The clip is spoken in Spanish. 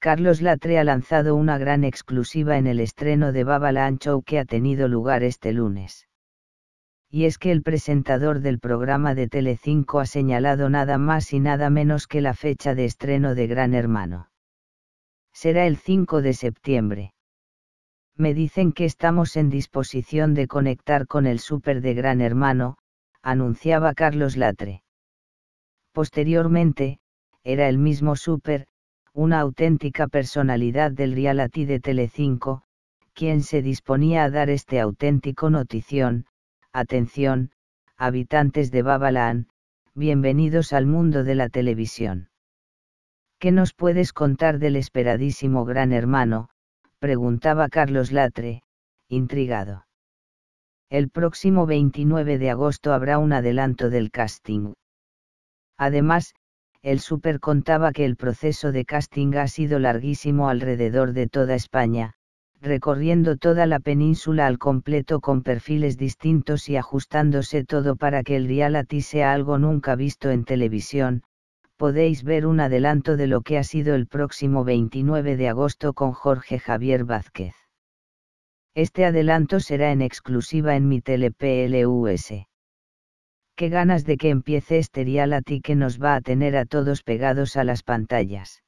Carlos Latre ha lanzado una gran exclusiva en el estreno de Baba Show que ha tenido lugar este lunes. Y es que el presentador del programa de Telecinco ha señalado nada más y nada menos que la fecha de estreno de Gran Hermano. Será el 5 de septiembre. Me dicen que estamos en disposición de conectar con el súper de Gran Hermano, anunciaba Carlos Latre. Posteriormente, era el mismo súper, una auténtica personalidad del reality de Telecinco, quien se disponía a dar este auténtico notición, atención, habitantes de Babalán, bienvenidos al mundo de la televisión. ¿Qué nos puedes contar del esperadísimo Gran Hermano? preguntaba Carlos Latre, intrigado. El próximo 29 de agosto habrá un adelanto del casting. Además, el Super contaba que el proceso de casting ha sido larguísimo alrededor de toda España, recorriendo toda la península al completo con perfiles distintos y ajustándose todo para que el reality sea algo nunca visto en televisión. Podéis ver un adelanto de lo que ha sido el próximo 29 de agosto con Jorge Javier Vázquez. Este adelanto será en exclusiva en mi TelePLUS qué ganas de que empiece este dial ti que nos va a tener a todos pegados a las pantallas.